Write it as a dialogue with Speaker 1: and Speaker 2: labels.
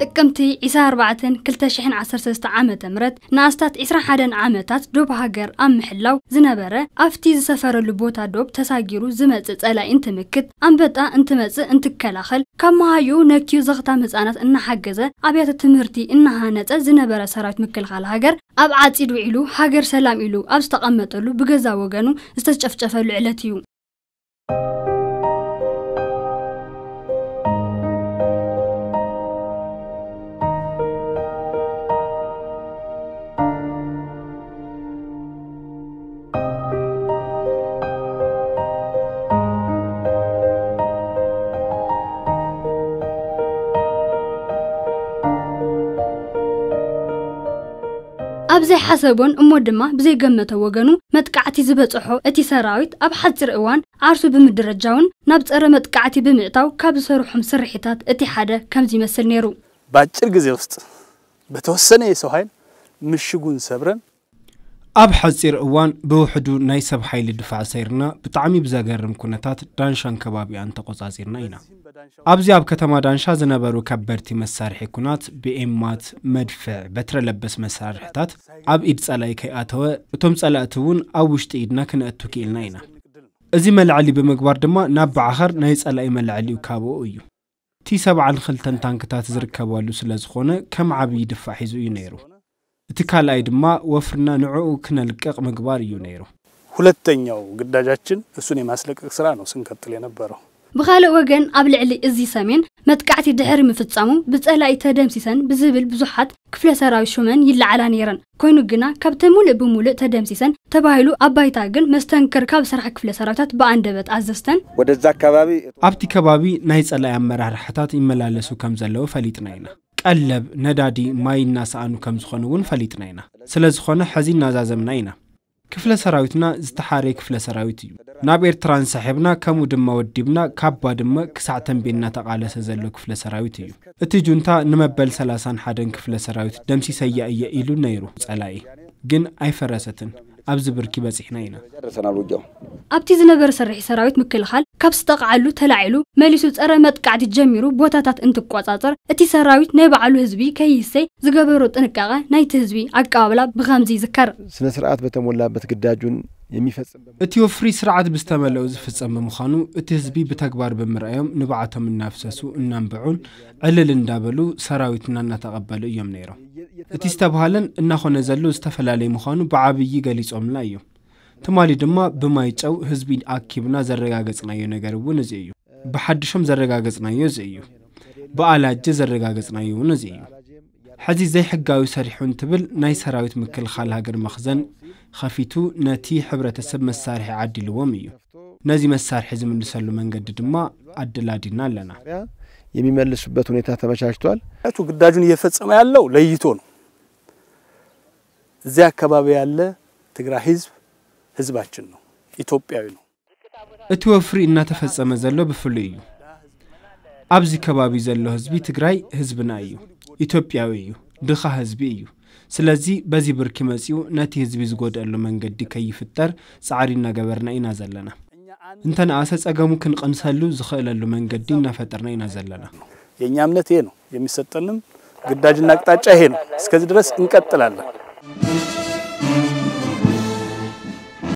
Speaker 1: ጥቅምቲ 24213 ዓ ም ንኣስታት 21 ዓመታት ዶብ ሃገር ኣብ ምሕላው ዝነበረ ኣብቲ ዝሰፈረሉ ቦታ ዶብ ተሳጊሩ ዝመፅእ ጸላይ እንትምክት ኣንበጣ እንትመፅእ እንትከላኸል ካብ መሃዩ ነኪዩ ዘኽታም ህፃናት እናሓገዘ ኣብያተ ትምህርቲ እናሃነፀ ዝነበረ ሰራዊት ምክልኻል ሃገር ኣብ ዓፂድ ውዒሉ ሃገር ሰላም ኢሉ ኣብ ዝተቐመጠሉ ብገዛ ወገኑ ዝተጨፍጨፈሉ ዕለት እዩ ኣብ ዘይሓሰቦን እሞ ድማ ብዘይገመተ ወገኑ መጥቃዕቲ ዝበፅሖ እቲ ሰራዊት ኣብ ሓፂር እዋን ዓርሱ ብምድረጃውን ናብ ፀረ መጥቃዕቲ ብምእታው ካብ ዝሰርሖም ስርሒታት እቲ ሓደ ከምዚ ይመስል ነይሩ
Speaker 2: ባጭር ግዜ ውስጥ በተወሰነ የሰው ኃይል ምሽጉን ሰብረን ኣብ ሓፂር እዋን ብውሕዱ ናይ ሰብ ሓይሊ ድፋዕ ሰይርና ብጣዕሚ ብዘገርም ኩነታት ዳንሻን ከባቢኣን ተቆፃፂርና ኢና ኣብዚ ኣብ ከተማ ዳንሻ ዝነበሩ ከበድቲ መሳርሒ ኩናት ብኤማት መድፍዕ በትረለበስ መሳርሕታት ኣብ ኢድ ጸላኢ ከይኣተወ እቶም ፀላእቲ እውን ኣብ ውሽጢ ኢድና ክንእቱ ክኢልና ኢና እዚ መልዕሊ ብምግባር ድማ ናብ በዓኸር ናይ ጸላኢ መልዕሊኡ ካብኡ እዩ እቲ 72 ታንክታት ዝርከበሉ ስለ ዝኾነ ከም ዓብዪ ድፋዕ ሒዙ እዩ ነይሩ እቲ ካልኣይ ድማ ወፍርና ንዕኡ ክነልቀቕ ምግባር እዩ ነይሩ ሁለተኛው ግዳጃችን እሱን የማስለቀቅ ስራ ነው ስንቀጥል የነበረው።
Speaker 1: ብካልእ ወገን ኣብ ልዕሊ እዚ ሰሜን መጥቃዕቲ ድሕሪ ምፍጻሙ ብጸላኢ ተደምሲሰን ብዝብል ብዙሓት ክፍለ ሰራዊ ሹመን ይለዓላ ነይረን ኮይኑ ግና ካብተን ሙሉእ ብሙሉእ ተደምሲሰን ተባሂሉ ኣብ ባይታ ግን መስተንክር ካብ ስራሕ ክፍለ ሰራዊታት ብኣንደበት ኣዘዝተን
Speaker 2: ወደዛ ከባቢ ኣብቲ ከባቢ ናይ ጸላኢ ኣመራርሕታት ይመላለሱ ከም ዘለዎ ፈሊጥና ኢና ቀለብ ነዳዲ ማይና ሰኣኑ ከም ዝኾኑ እውን ፈሊጥና ኢና ስለ ዝኾነ ሕዚ እናዛዘምና ኢና ክፍለ ሰራዊትና ዝተሓረየ ክፍለ ሰራዊት እዩ ናብ ኤርትራ ንሳሒብና ከምኡ ድማ ወዲብና ካባ ድማ ክሳዕ ተንቤን እናተቓለሰ ዘሎ ክፍለ ሰራዊት እዩ እቲ ጁንታ ንመበል 31 ክፍለ ሰራዊት ደምሲሰያ እየ ኢሉ ነይሩ ጸላኢ ግን ኣይፈረሰትን ابز بركي بسحنا هنا درسنا الوجو
Speaker 1: ابتي زنبر سرح سراويت مكلخال كبس تقعلو تلعلو ماليسو تقرا متقعد تجمرو بوتاتات انت قواصاتر اتي سراويت نيبعلو حزبي كيسي زغبرو تنقغا نايت حزبي اقابلا بغامزي ذكر سنه
Speaker 2: سرعات بتمولابت قداجون اتيو فري سرعات بستملو زفص ام مخانو اتي حزبي بتكبار بمرايوم نبعتهم النافسسو انام بعون علل اندابلو سراويتنا نتقبلو يوم نيرو እቲ ዝተባሃለን እናኾነ ዘሎ ዝተፈላለዩ ምዃኑ ብዓብዪ ገሊፆምና እዩ ትማሊ ድማ ብማይ ጨው ህዝቢ ኣኪብና ዘረጋገፅናዮ ነገር እውን እዚ እዩ ብሓድሾም ዘረጋገፅናዮ እዚ እዩ ብኣላጀ ዘረጋገፅናዮ እውን እዚ እዩ ሕዚ ዘይሕጋዊ ሰሪሑ እንትብል ናይ ሰራዊት ምክልኻል ሃገር መኽዘን ከፊቱ ነቲ ሕብረተሰብ መሳርሒ ዓዲልዎም እዩ ነዚ መሳርሒ ዝምልሰሉ መንገዲ ድማ ኣደላዲና ኣለና የሚመልሱበት ሁኔታ ተመቻችቷል። ግዳጁን እየፈፀመ ያለው ለይቶ ነው። እዚያ አካባቢ ያለ ትግራይ ህዝብ ህዝባችን ነው፣ ኢትዮጵያዊ ነው። እቲ ወፍሪ እናተፈጸመ ዘሎ ብፍሉይ እዩ። ኣብዚ ከባቢ ዘሎ ህዝቢ ትግራይ ህዝብና እዩ፣ ኢትዮጵያዊ እዩ፣ ድኻ ህዝቢ እዩ። ስለዚ በዚ ብርኪ መጺኡ ነቲ ህዝቢ ዝጐድአሉ መንገዲ ከይፍጠር ጻዕሪ እናገበርና ኢና ዘለና። እንተነኣሰ ጸገሙ ክንቀንሰሉ ዝኽእለሉ መንገዲ እናፈጠርና ኢና ዘለና። የእኛ እምነት ይሄ ነው። የሚሰጠንም ግዳጅና አቅጣጫ ይሄ ነው። እስከዚ ድረስ እንቀጥላለን።